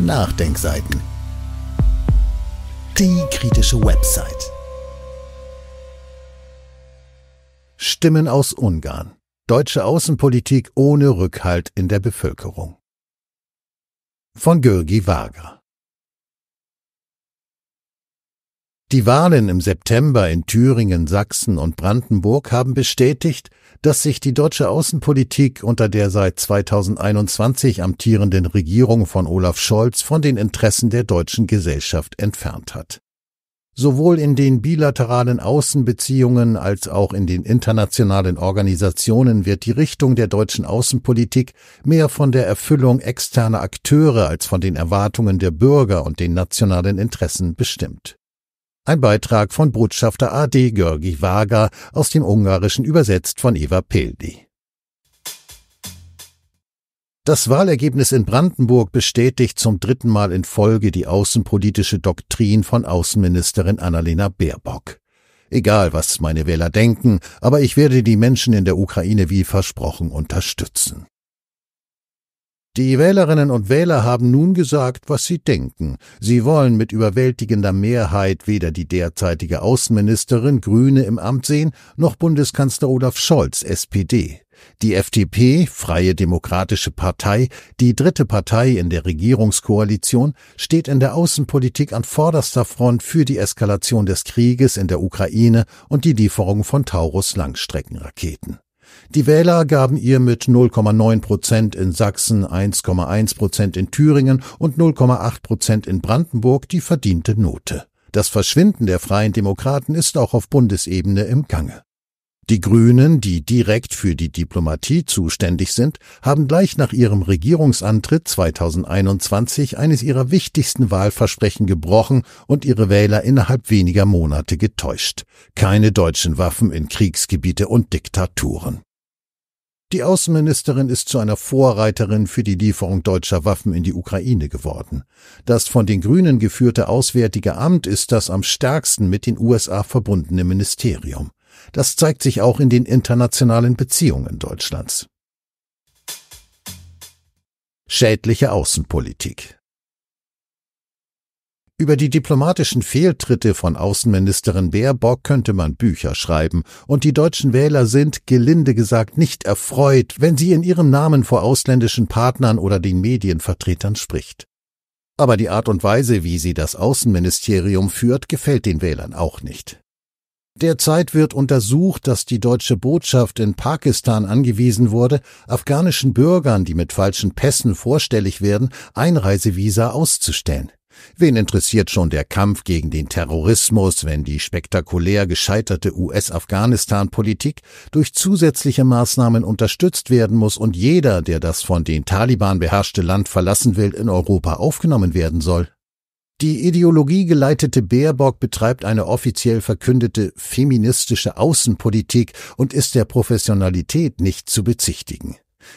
Nachdenkseiten. Die kritische Website. Stimmen aus Ungarn. Deutsche Außenpolitik ohne Rückhalt in der Bevölkerung. Von Gürgi Wager. Die Wahlen im September in Thüringen, Sachsen und Brandenburg haben bestätigt, dass sich die deutsche Außenpolitik unter der seit 2021 amtierenden Regierung von Olaf Scholz von den Interessen der deutschen Gesellschaft entfernt hat. Sowohl in den bilateralen Außenbeziehungen als auch in den internationalen Organisationen wird die Richtung der deutschen Außenpolitik mehr von der Erfüllung externer Akteure als von den Erwartungen der Bürger und den nationalen Interessen bestimmt. Ein Beitrag von Botschafter AD Görgi Vaga aus dem Ungarischen übersetzt von Eva Pildi. Das Wahlergebnis in Brandenburg bestätigt zum dritten Mal in Folge die außenpolitische Doktrin von Außenministerin Annalena Baerbock. Egal, was meine Wähler denken, aber ich werde die Menschen in der Ukraine wie versprochen unterstützen. Die Wählerinnen und Wähler haben nun gesagt, was sie denken. Sie wollen mit überwältigender Mehrheit weder die derzeitige Außenministerin Grüne im Amt sehen, noch Bundeskanzler Olaf Scholz SPD. Die FDP, Freie Demokratische Partei, die dritte Partei in der Regierungskoalition, steht in der Außenpolitik an vorderster Front für die Eskalation des Krieges in der Ukraine und die Lieferung von Taurus Langstreckenraketen. Die Wähler gaben ihr mit 0,9 Prozent in Sachsen, 1,1 Prozent in Thüringen und 0,8 Prozent in Brandenburg die verdiente Note. Das Verschwinden der Freien Demokraten ist auch auf Bundesebene im Gange. Die Grünen, die direkt für die Diplomatie zuständig sind, haben gleich nach ihrem Regierungsantritt 2021 eines ihrer wichtigsten Wahlversprechen gebrochen und ihre Wähler innerhalb weniger Monate getäuscht. Keine deutschen Waffen in Kriegsgebiete und Diktaturen. Die Außenministerin ist zu einer Vorreiterin für die Lieferung deutscher Waffen in die Ukraine geworden. Das von den Grünen geführte Auswärtige Amt ist das am stärksten mit den USA verbundene Ministerium. Das zeigt sich auch in den internationalen Beziehungen Deutschlands. Schädliche Außenpolitik über die diplomatischen Fehltritte von Außenministerin Baerbock könnte man Bücher schreiben, und die deutschen Wähler sind, gelinde gesagt, nicht erfreut, wenn sie in ihrem Namen vor ausländischen Partnern oder den Medienvertretern spricht. Aber die Art und Weise, wie sie das Außenministerium führt, gefällt den Wählern auch nicht. Derzeit wird untersucht, dass die deutsche Botschaft in Pakistan angewiesen wurde, afghanischen Bürgern, die mit falschen Pässen vorstellig werden, Einreisevisa auszustellen. Wen interessiert schon der Kampf gegen den Terrorismus, wenn die spektakulär gescheiterte US-Afghanistan-Politik durch zusätzliche Maßnahmen unterstützt werden muss und jeder, der das von den Taliban beherrschte Land verlassen will, in Europa aufgenommen werden soll? Die ideologiegeleitete Baerbock betreibt eine offiziell verkündete feministische Außenpolitik und ist der Professionalität nicht zu bezichtigen.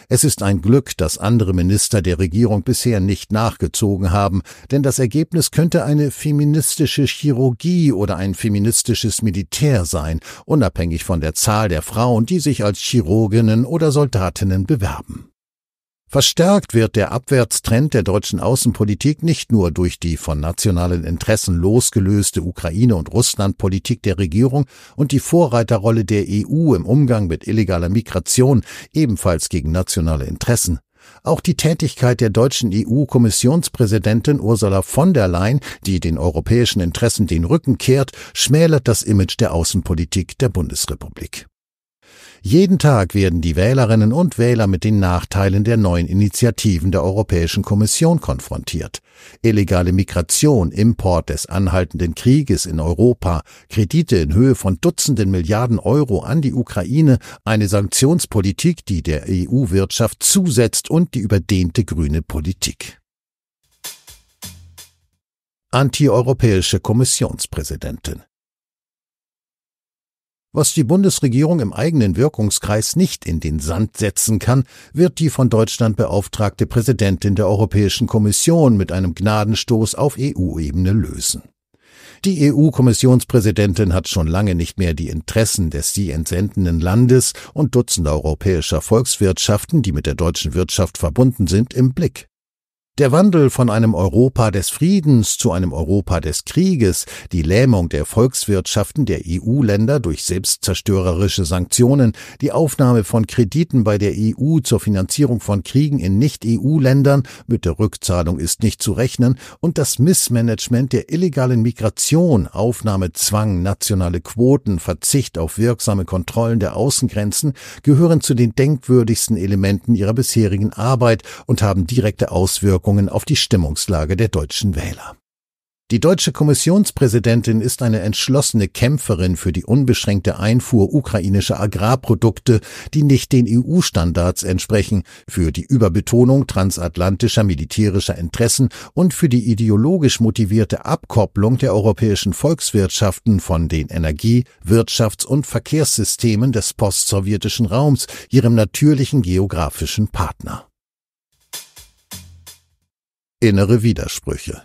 Es ist ein Glück, dass andere Minister der Regierung bisher nicht nachgezogen haben, denn das Ergebnis könnte eine feministische Chirurgie oder ein feministisches Militär sein, unabhängig von der Zahl der Frauen, die sich als Chirurginnen oder Soldatinnen bewerben. Verstärkt wird der Abwärtstrend der deutschen Außenpolitik nicht nur durch die von nationalen Interessen losgelöste Ukraine- und Russlandpolitik der Regierung und die Vorreiterrolle der EU im Umgang mit illegaler Migration, ebenfalls gegen nationale Interessen. Auch die Tätigkeit der deutschen EU-Kommissionspräsidentin Ursula von der Leyen, die den europäischen Interessen den Rücken kehrt, schmälert das Image der Außenpolitik der Bundesrepublik. Jeden Tag werden die Wählerinnen und Wähler mit den Nachteilen der neuen Initiativen der Europäischen Kommission konfrontiert. Illegale Migration, Import des anhaltenden Krieges in Europa, Kredite in Höhe von Dutzenden Milliarden Euro an die Ukraine, eine Sanktionspolitik, die der EU-Wirtschaft zusetzt und die überdehnte grüne Politik. Antieuropäische Kommissionspräsidentin was die Bundesregierung im eigenen Wirkungskreis nicht in den Sand setzen kann, wird die von Deutschland beauftragte Präsidentin der Europäischen Kommission mit einem Gnadenstoß auf EU-Ebene lösen. Die EU-Kommissionspräsidentin hat schon lange nicht mehr die Interessen des sie entsendenden Landes und Dutzender europäischer Volkswirtschaften, die mit der deutschen Wirtschaft verbunden sind, im Blick. Der Wandel von einem Europa des Friedens zu einem Europa des Krieges, die Lähmung der Volkswirtschaften der EU-Länder durch selbstzerstörerische Sanktionen, die Aufnahme von Krediten bei der EU zur Finanzierung von Kriegen in Nicht-EU-Ländern, mit der Rückzahlung ist nicht zu rechnen, und das Missmanagement der illegalen Migration, Aufnahmezwang, nationale Quoten, Verzicht auf wirksame Kontrollen der Außengrenzen, gehören zu den denkwürdigsten Elementen ihrer bisherigen Arbeit und haben direkte Auswirkungen Auswirkungen auf die Stimmungslage der deutschen Wähler. Die deutsche Kommissionspräsidentin ist eine entschlossene Kämpferin für die unbeschränkte Einfuhr ukrainischer Agrarprodukte, die nicht den EU-Standards entsprechen, für die Überbetonung transatlantischer militärischer Interessen und für die ideologisch motivierte Abkopplung der europäischen Volkswirtschaften von den Energie-, Wirtschafts- und Verkehrssystemen des postsowjetischen Raums, ihrem natürlichen geografischen Partner. Innere Widersprüche.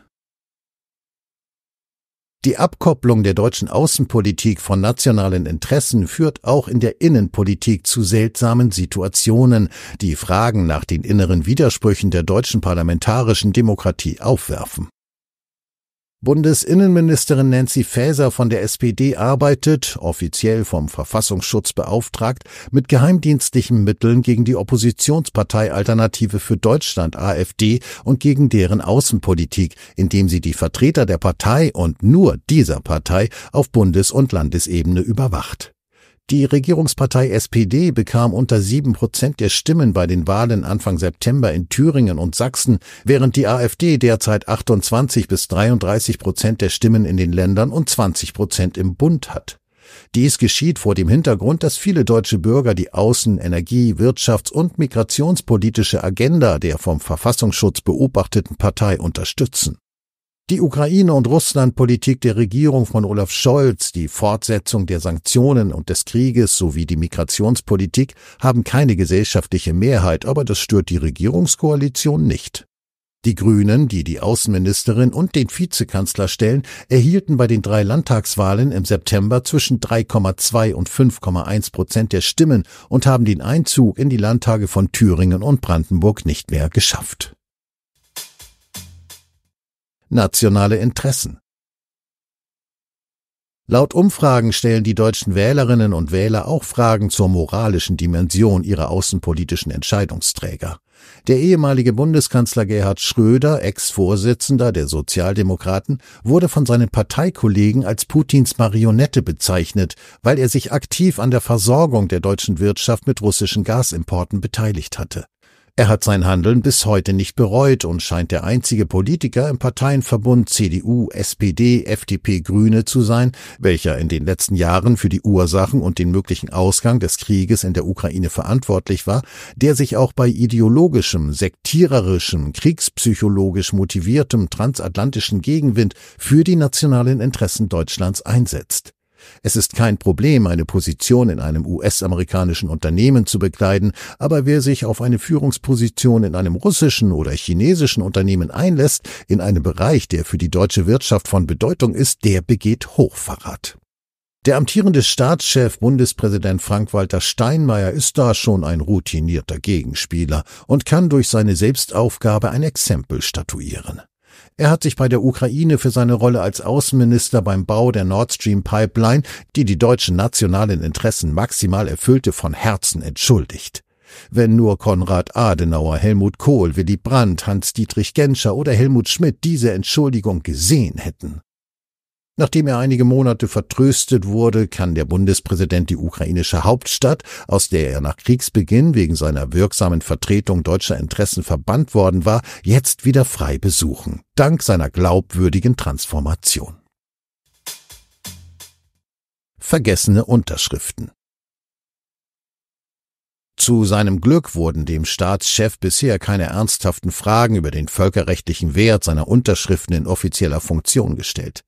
Die Abkopplung der deutschen Außenpolitik von nationalen Interessen führt auch in der Innenpolitik zu seltsamen Situationen, die Fragen nach den inneren Widersprüchen der deutschen parlamentarischen Demokratie aufwerfen. Bundesinnenministerin Nancy Faeser von der SPD arbeitet, offiziell vom Verfassungsschutz beauftragt, mit geheimdienstlichen Mitteln gegen die Oppositionspartei Alternative für Deutschland AfD und gegen deren Außenpolitik, indem sie die Vertreter der Partei und nur dieser Partei auf Bundes- und Landesebene überwacht. Die Regierungspartei SPD bekam unter sieben Prozent der Stimmen bei den Wahlen Anfang September in Thüringen und Sachsen, während die AfD derzeit 28 bis 33 Prozent der Stimmen in den Ländern und 20 Prozent im Bund hat. Dies geschieht vor dem Hintergrund, dass viele deutsche Bürger die Außen-, Energie-, Wirtschafts- und Migrationspolitische Agenda der vom Verfassungsschutz beobachteten Partei unterstützen die Ukraine- und Russlandpolitik der Regierung von Olaf Scholz, die Fortsetzung der Sanktionen und des Krieges sowie die Migrationspolitik haben keine gesellschaftliche Mehrheit, aber das stört die Regierungskoalition nicht. Die Grünen, die die Außenministerin und den Vizekanzler stellen, erhielten bei den drei Landtagswahlen im September zwischen 3,2 und 5,1 Prozent der Stimmen und haben den Einzug in die Landtage von Thüringen und Brandenburg nicht mehr geschafft nationale Interessen. Laut Umfragen stellen die deutschen Wählerinnen und Wähler auch Fragen zur moralischen Dimension ihrer außenpolitischen Entscheidungsträger. Der ehemalige Bundeskanzler Gerhard Schröder, Ex-Vorsitzender der Sozialdemokraten, wurde von seinen Parteikollegen als Putins Marionette bezeichnet, weil er sich aktiv an der Versorgung der deutschen Wirtschaft mit russischen Gasimporten beteiligt hatte. Er hat sein Handeln bis heute nicht bereut und scheint der einzige Politiker im Parteienverbund CDU, SPD, FDP, Grüne zu sein, welcher in den letzten Jahren für die Ursachen und den möglichen Ausgang des Krieges in der Ukraine verantwortlich war, der sich auch bei ideologischem, sektiererischem, kriegspsychologisch motiviertem transatlantischen Gegenwind für die nationalen Interessen Deutschlands einsetzt. Es ist kein Problem, eine Position in einem US-amerikanischen Unternehmen zu bekleiden, aber wer sich auf eine Führungsposition in einem russischen oder chinesischen Unternehmen einlässt, in einem Bereich, der für die deutsche Wirtschaft von Bedeutung ist, der begeht Hochverrat. Der amtierende Staatschef Bundespräsident Frank-Walter Steinmeier ist da schon ein routinierter Gegenspieler und kann durch seine Selbstaufgabe ein Exempel statuieren. Er hat sich bei der Ukraine für seine Rolle als Außenminister beim Bau der Nord Stream Pipeline, die die deutschen nationalen Interessen maximal erfüllte, von Herzen entschuldigt. Wenn nur Konrad Adenauer, Helmut Kohl, Willy Brandt, Hans-Dietrich Genscher oder Helmut Schmidt diese Entschuldigung gesehen hätten. Nachdem er einige Monate vertröstet wurde, kann der Bundespräsident die ukrainische Hauptstadt, aus der er nach Kriegsbeginn wegen seiner wirksamen Vertretung deutscher Interessen verbannt worden war, jetzt wieder frei besuchen, dank seiner glaubwürdigen Transformation. Vergessene Unterschriften zu seinem Glück wurden dem Staatschef bisher keine ernsthaften Fragen über den völkerrechtlichen Wert seiner Unterschriften in offizieller Funktion gestellt.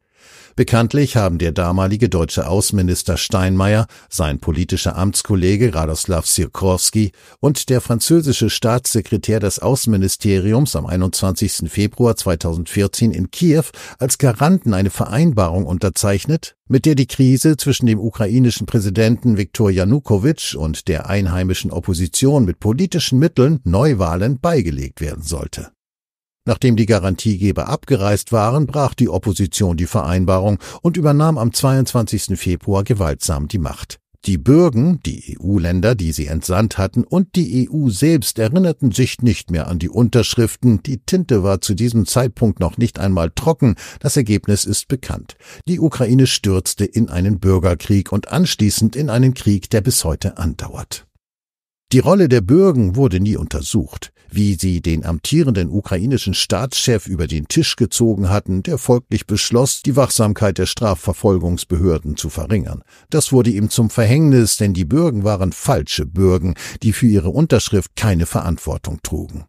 Bekanntlich haben der damalige deutsche Außenminister Steinmeier, sein politischer Amtskollege Radoslav Sirkorski und der französische Staatssekretär des Außenministeriums am 21. Februar 2014 in Kiew als Garanten eine Vereinbarung unterzeichnet, mit der die Krise zwischen dem ukrainischen Präsidenten Viktor Janukowitsch und der einheimischen Opposition mit politischen Mitteln Neuwahlen beigelegt werden sollte. Nachdem die Garantiegeber abgereist waren, brach die Opposition die Vereinbarung und übernahm am 22. Februar gewaltsam die Macht. Die Bürgen, die EU-Länder, die sie entsandt hatten, und die EU selbst erinnerten sich nicht mehr an die Unterschriften, die Tinte war zu diesem Zeitpunkt noch nicht einmal trocken, das Ergebnis ist bekannt. Die Ukraine stürzte in einen Bürgerkrieg und anschließend in einen Krieg, der bis heute andauert. Die Rolle der Bürgen wurde nie untersucht wie sie den amtierenden ukrainischen Staatschef über den Tisch gezogen hatten, der folglich beschloss, die Wachsamkeit der Strafverfolgungsbehörden zu verringern. Das wurde ihm zum Verhängnis, denn die Bürgen waren falsche Bürgen, die für ihre Unterschrift keine Verantwortung trugen.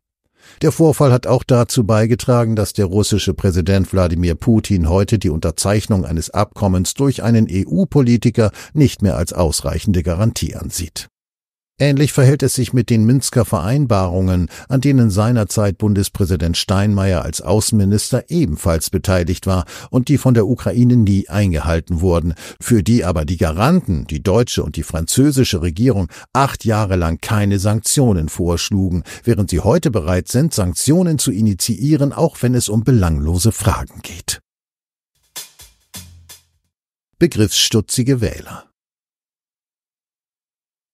Der Vorfall hat auch dazu beigetragen, dass der russische Präsident Wladimir Putin heute die Unterzeichnung eines Abkommens durch einen EU-Politiker nicht mehr als ausreichende Garantie ansieht. Ähnlich verhält es sich mit den Minsker Vereinbarungen, an denen seinerzeit Bundespräsident Steinmeier als Außenminister ebenfalls beteiligt war und die von der Ukraine nie eingehalten wurden, für die aber die Garanten, die deutsche und die französische Regierung, acht Jahre lang keine Sanktionen vorschlugen, während sie heute bereit sind, Sanktionen zu initiieren, auch wenn es um belanglose Fragen geht. Begriffsstutzige Wähler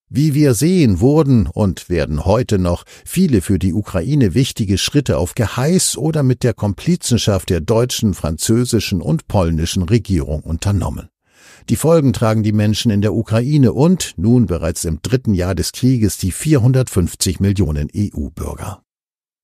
wie wir sehen, wurden und werden heute noch viele für die Ukraine wichtige Schritte auf Geheiß oder mit der Komplizenschaft der deutschen, französischen und polnischen Regierung unternommen. Die Folgen tragen die Menschen in der Ukraine und nun bereits im dritten Jahr des Krieges die 450 Millionen EU-Bürger.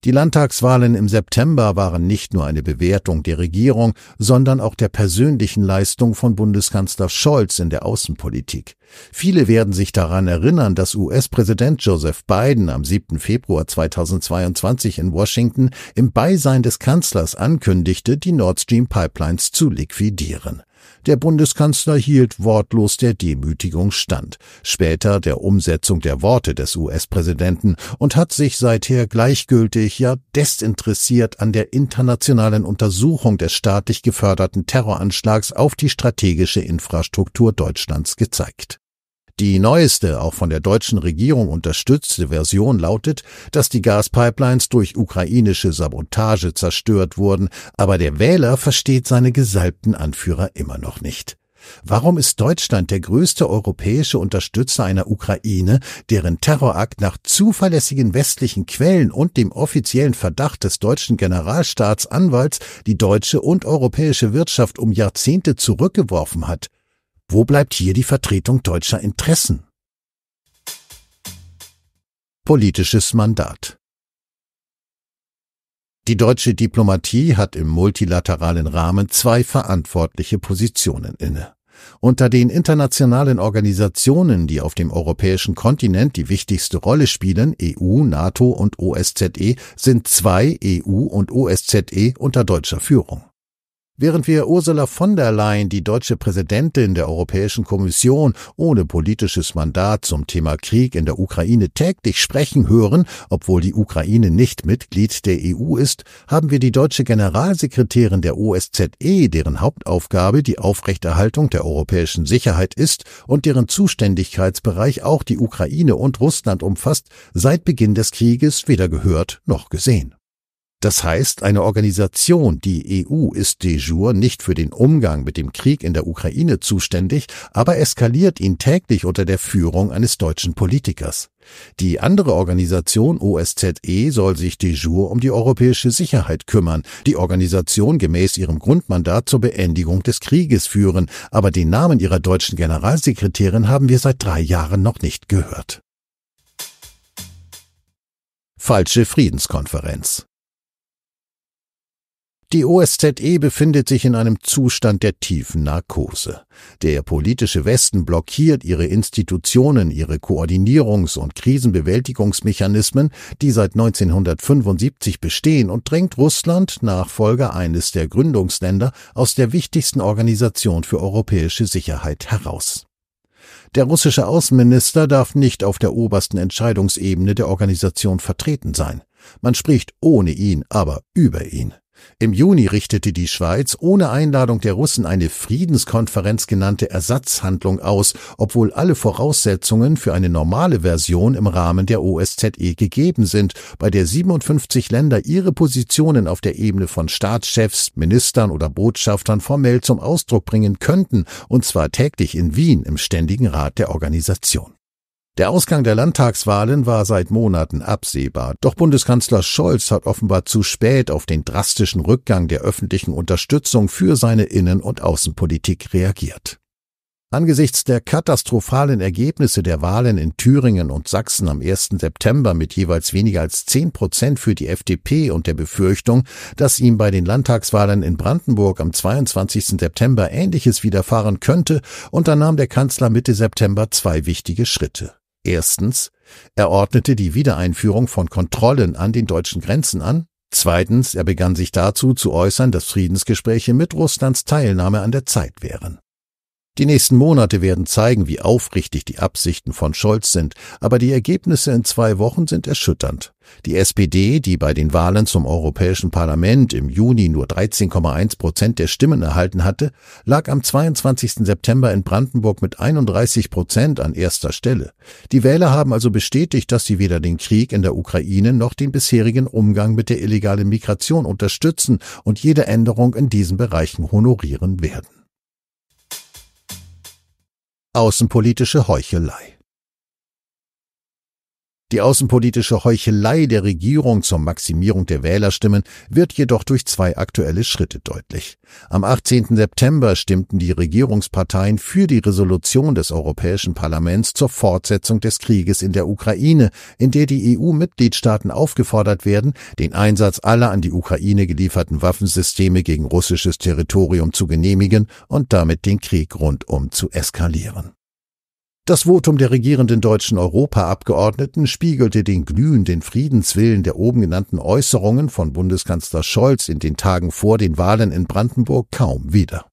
Die Landtagswahlen im September waren nicht nur eine Bewertung der Regierung, sondern auch der persönlichen Leistung von Bundeskanzler Scholz in der Außenpolitik. Viele werden sich daran erinnern, dass US-Präsident Joseph Biden am 7. Februar 2022 in Washington im Beisein des Kanzlers ankündigte, die Nord Stream Pipelines zu liquidieren. Der Bundeskanzler hielt wortlos der Demütigung stand, später der Umsetzung der Worte des US-Präsidenten und hat sich seither gleichgültig, ja desinteressiert an der internationalen Untersuchung des staatlich geförderten Terroranschlags auf die strategische Infrastruktur Deutschlands gezeigt. Die neueste, auch von der deutschen Regierung unterstützte Version lautet, dass die Gaspipelines durch ukrainische Sabotage zerstört wurden, aber der Wähler versteht seine gesalbten Anführer immer noch nicht. Warum ist Deutschland der größte europäische Unterstützer einer Ukraine, deren Terrorakt nach zuverlässigen westlichen Quellen und dem offiziellen Verdacht des deutschen Generalstaatsanwalts die deutsche und europäische Wirtschaft um Jahrzehnte zurückgeworfen hat? Wo bleibt hier die Vertretung deutscher Interessen? Politisches Mandat Die deutsche Diplomatie hat im multilateralen Rahmen zwei verantwortliche Positionen inne. Unter den internationalen Organisationen, die auf dem europäischen Kontinent die wichtigste Rolle spielen, EU, NATO und OSZE, sind zwei EU und OSZE unter deutscher Führung. Während wir Ursula von der Leyen, die deutsche Präsidentin der Europäischen Kommission, ohne politisches Mandat zum Thema Krieg in der Ukraine täglich sprechen hören, obwohl die Ukraine nicht Mitglied der EU ist, haben wir die deutsche Generalsekretärin der OSZE, deren Hauptaufgabe die Aufrechterhaltung der europäischen Sicherheit ist und deren Zuständigkeitsbereich auch die Ukraine und Russland umfasst, seit Beginn des Krieges weder gehört noch gesehen. Das heißt, eine Organisation, die EU, ist de jure nicht für den Umgang mit dem Krieg in der Ukraine zuständig, aber eskaliert ihn täglich unter der Führung eines deutschen Politikers. Die andere Organisation OSZE soll sich de jure um die europäische Sicherheit kümmern, die Organisation gemäß ihrem Grundmandat zur Beendigung des Krieges führen, aber den Namen ihrer deutschen Generalsekretärin haben wir seit drei Jahren noch nicht gehört. Falsche Friedenskonferenz die OSZE befindet sich in einem Zustand der tiefen Narkose. Der politische Westen blockiert ihre Institutionen, ihre Koordinierungs- und Krisenbewältigungsmechanismen, die seit 1975 bestehen, und drängt Russland, Nachfolger eines der Gründungsländer, aus der wichtigsten Organisation für europäische Sicherheit heraus. Der russische Außenminister darf nicht auf der obersten Entscheidungsebene der Organisation vertreten sein. Man spricht ohne ihn, aber über ihn. Im Juni richtete die Schweiz ohne Einladung der Russen eine Friedenskonferenz genannte Ersatzhandlung aus, obwohl alle Voraussetzungen für eine normale Version im Rahmen der OSZE gegeben sind, bei der 57 Länder ihre Positionen auf der Ebene von Staatschefs, Ministern oder Botschaftern formell zum Ausdruck bringen könnten, und zwar täglich in Wien im Ständigen Rat der Organisation. Der Ausgang der Landtagswahlen war seit Monaten absehbar, doch Bundeskanzler Scholz hat offenbar zu spät auf den drastischen Rückgang der öffentlichen Unterstützung für seine Innen- und Außenpolitik reagiert. Angesichts der katastrophalen Ergebnisse der Wahlen in Thüringen und Sachsen am 1. September mit jeweils weniger als 10 Prozent für die FDP und der Befürchtung, dass ihm bei den Landtagswahlen in Brandenburg am 22. September Ähnliches widerfahren könnte, unternahm der Kanzler Mitte September zwei wichtige Schritte. Erstens, er ordnete die Wiedereinführung von Kontrollen an den deutschen Grenzen an. Zweitens, er begann sich dazu zu äußern, dass Friedensgespräche mit Russlands Teilnahme an der Zeit wären. Die nächsten Monate werden zeigen, wie aufrichtig die Absichten von Scholz sind, aber die Ergebnisse in zwei Wochen sind erschütternd. Die SPD, die bei den Wahlen zum Europäischen Parlament im Juni nur 13,1 Prozent der Stimmen erhalten hatte, lag am 22. September in Brandenburg mit 31 Prozent an erster Stelle. Die Wähler haben also bestätigt, dass sie weder den Krieg in der Ukraine noch den bisherigen Umgang mit der illegalen Migration unterstützen und jede Änderung in diesen Bereichen honorieren werden. Außenpolitische Heuchelei. Die außenpolitische Heuchelei der Regierung zur Maximierung der Wählerstimmen wird jedoch durch zwei aktuelle Schritte deutlich. Am 18. September stimmten die Regierungsparteien für die Resolution des Europäischen Parlaments zur Fortsetzung des Krieges in der Ukraine, in der die EU-Mitgliedstaaten aufgefordert werden, den Einsatz aller an die Ukraine gelieferten Waffensysteme gegen russisches Territorium zu genehmigen und damit den Krieg rundum zu eskalieren. Das Votum der regierenden deutschen Europaabgeordneten spiegelte den glühenden Friedenswillen der oben genannten Äußerungen von Bundeskanzler Scholz in den Tagen vor den Wahlen in Brandenburg kaum wider.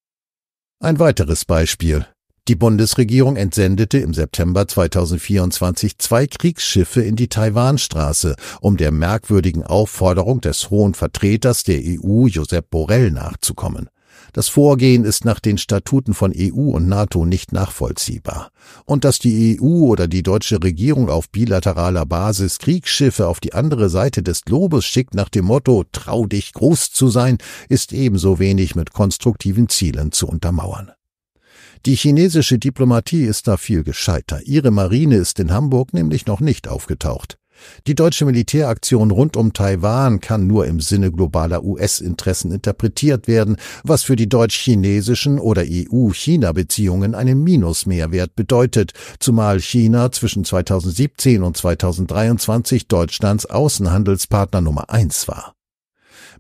Ein weiteres Beispiel. Die Bundesregierung entsendete im September 2024 zwei Kriegsschiffe in die Taiwanstraße, um der merkwürdigen Aufforderung des Hohen Vertreters der EU Josep Borrell nachzukommen. Das Vorgehen ist nach den Statuten von EU und NATO nicht nachvollziehbar. Und dass die EU oder die deutsche Regierung auf bilateraler Basis Kriegsschiffe auf die andere Seite des Globus schickt nach dem Motto Trau dich groß zu sein, ist ebenso wenig mit konstruktiven Zielen zu untermauern. Die chinesische Diplomatie ist da viel gescheiter. Ihre Marine ist in Hamburg nämlich noch nicht aufgetaucht. Die deutsche Militäraktion rund um Taiwan kann nur im Sinne globaler US-Interessen interpretiert werden, was für die deutsch-chinesischen oder EU-China-Beziehungen einen Minusmehrwert bedeutet, zumal China zwischen 2017 und 2023 Deutschlands Außenhandelspartner Nummer eins war.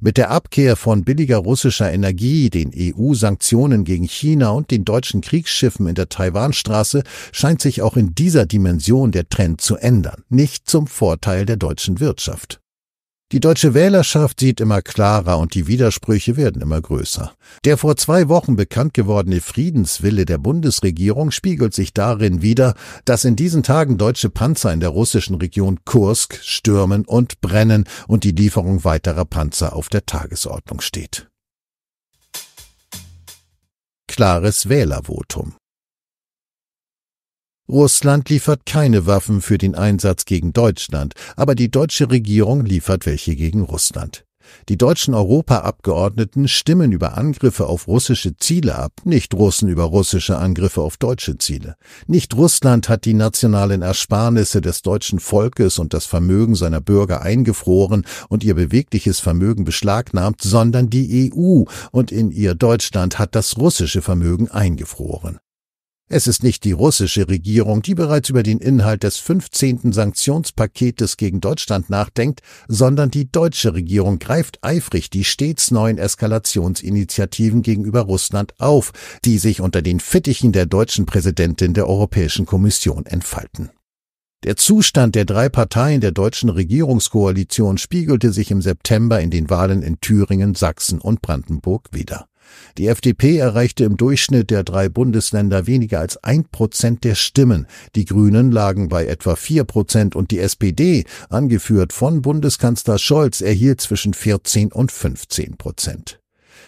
Mit der Abkehr von billiger russischer Energie, den EU-Sanktionen gegen China und den deutschen Kriegsschiffen in der Taiwanstraße scheint sich auch in dieser Dimension der Trend zu ändern, nicht zum Vorteil der deutschen Wirtschaft. Die deutsche Wählerschaft sieht immer klarer und die Widersprüche werden immer größer. Der vor zwei Wochen bekannt gewordene Friedenswille der Bundesregierung spiegelt sich darin wider, dass in diesen Tagen deutsche Panzer in der russischen Region Kursk stürmen und brennen und die Lieferung weiterer Panzer auf der Tagesordnung steht. Klares Wählervotum Russland liefert keine Waffen für den Einsatz gegen Deutschland, aber die deutsche Regierung liefert welche gegen Russland. Die deutschen Europaabgeordneten stimmen über Angriffe auf russische Ziele ab, nicht Russen über russische Angriffe auf deutsche Ziele. Nicht Russland hat die nationalen Ersparnisse des deutschen Volkes und das Vermögen seiner Bürger eingefroren und ihr bewegliches Vermögen beschlagnahmt, sondern die EU und in ihr Deutschland hat das russische Vermögen eingefroren. Es ist nicht die russische Regierung, die bereits über den Inhalt des 15. Sanktionspaketes gegen Deutschland nachdenkt, sondern die deutsche Regierung greift eifrig die stets neuen Eskalationsinitiativen gegenüber Russland auf, die sich unter den Fittichen der deutschen Präsidentin der Europäischen Kommission entfalten. Der Zustand der drei Parteien der deutschen Regierungskoalition spiegelte sich im September in den Wahlen in Thüringen, Sachsen und Brandenburg wider. Die FDP erreichte im Durchschnitt der drei Bundesländer weniger als ein Prozent der Stimmen. Die Grünen lagen bei etwa vier Prozent und die SPD, angeführt von Bundeskanzler Scholz, erhielt zwischen 14 und 15 Prozent.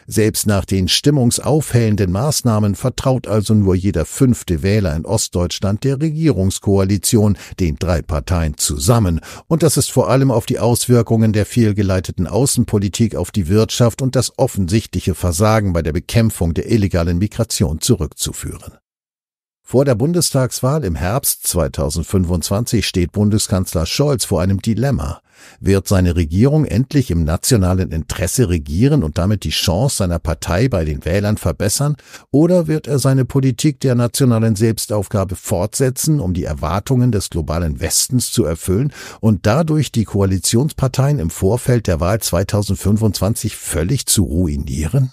Selbst nach den stimmungsaufhellenden Maßnahmen vertraut also nur jeder fünfte Wähler in Ostdeutschland der Regierungskoalition, den drei Parteien zusammen. Und das ist vor allem auf die Auswirkungen der fehlgeleiteten Außenpolitik auf die Wirtschaft und das offensichtliche Versagen bei der Bekämpfung der illegalen Migration zurückzuführen. Vor der Bundestagswahl im Herbst 2025 steht Bundeskanzler Scholz vor einem Dilemma. Wird seine Regierung endlich im nationalen Interesse regieren und damit die Chance seiner Partei bei den Wählern verbessern, oder wird er seine Politik der nationalen Selbstaufgabe fortsetzen, um die Erwartungen des globalen Westens zu erfüllen und dadurch die Koalitionsparteien im Vorfeld der Wahl 2025 völlig zu ruinieren?